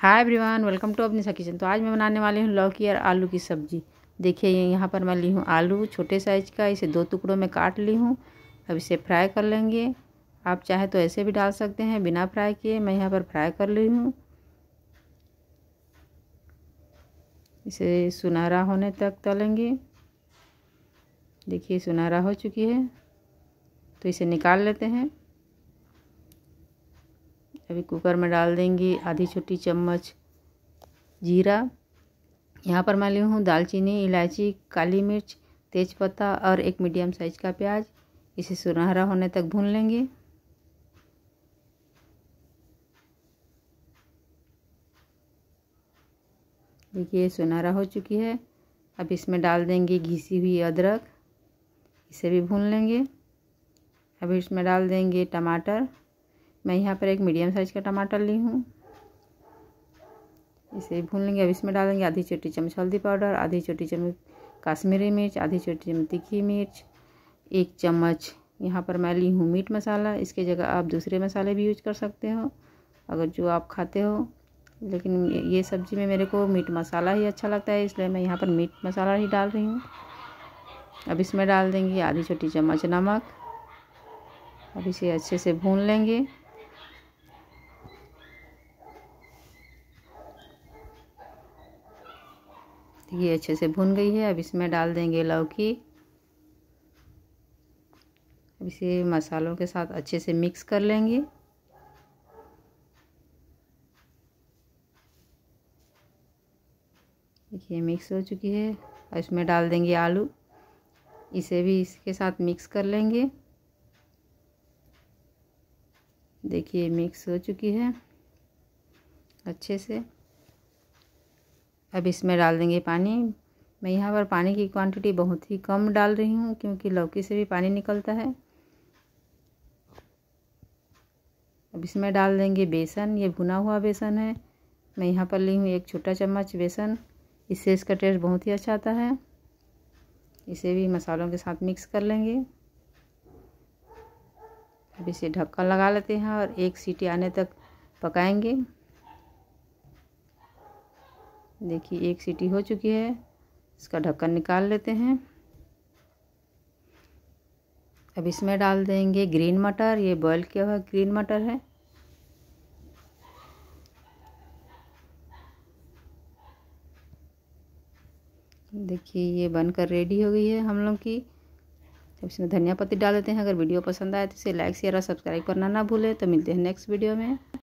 hi everyone welcome to अपनी kitchen तो आज मैं बनाने वाली हूँ लौकी और आलू की सब्ज़ी देखिए यहाँ पर मैं ली हूँ आलू छोटे साइज़ का इसे दो टुकड़ों में काट ली हूँ अब इसे फ्राई कर लेंगे आप चाहे तो ऐसे भी डाल सकते हैं बिना फ्राई किए मैं यहाँ पर फ्राई कर ली हूँ इसे सुनहरा होने तक तलेंगे देखिए सुनहरा हो चुकी है तो इसे निकाल लेते हैं अभी कुकर में डाल देंगे आधी छोटी चम्मच जीरा यहाँ पर मैं ली हूँ दालचीनी इलायची काली मिर्च तेज़पत्ता और एक मीडियम साइज़ का प्याज इसे सुनहरा होने तक भून लेंगे देखिए सुनहरा हो चुकी है अब इसमें डाल देंगे घिसी हुई अदरक इसे भी भून लेंगे अब इसमें डाल देंगे टमाटर मैं यहाँ पर एक मीडियम साइज़ का टमाटर ली हूँ इसे भून लेंगे अब इसमें डालेंगे आधी छोटी चम्मच हल्दी पाउडर आधी छोटी चम्मच काश्मीरी मिर्च आधी छोटी चम्मच तीखी मिर्च एक चम्मच यहाँ पर मैं ली हूँ मीट मसाला इसके जगह आप दूसरे मसाले भी यूज कर सकते हो अगर जो आप खाते हो लेकिन ये सब्ज़ी में मेरे को मीट मसाला ही अच्छा लगता है इसलिए मैं यहाँ पर मीट मसाला ही डाल रही हूँ अब इसमें डाल देंगे आधी छोटी चम्मच नमक अब इसे अच्छे से भून लेंगे ये अच्छे से भुन गई है अब इसमें डाल देंगे लौकी अब इसे मसालों के साथ अच्छे से मिक्स कर लेंगे देखिए मिक्स हो चुकी है और इसमें डाल देंगे आलू इसे भी इसके साथ मिक्स कर लेंगे देखिए मिक्स हो चुकी है अच्छे से अब इसमें डाल देंगे पानी मैं यहाँ पर पानी की क्वांटिटी बहुत ही कम डाल रही हूँ क्योंकि लौकी से भी पानी निकलता है अब इसमें डाल देंगे बेसन ये भुना हुआ बेसन है मैं यहाँ पर ली हूँ एक छोटा चम्मच बेसन इससे इसका टेस्ट बहुत ही अच्छा आता है इसे भी मसालों के साथ मिक्स कर लेंगे अब इसे ढक्कन लगा लेते हैं और एक सीटी आने तक पकाएंगे देखिए एक सीटी हो चुकी है इसका ढक्कन निकाल लेते हैं अब इसमें डाल देंगे ग्रीन मटर ये बॉयल किया हुआ ग्रीन मटर है देखिए ये बनकर रेडी हो गई है हम लोग की तो इसमें धनिया पत्ती डाल देते हैं अगर वीडियो पसंद आए तो इसे लाइक शेयर और सब्सक्राइब करना ना भूलें तो मिलते हैं नेक्स्ट वीडियो में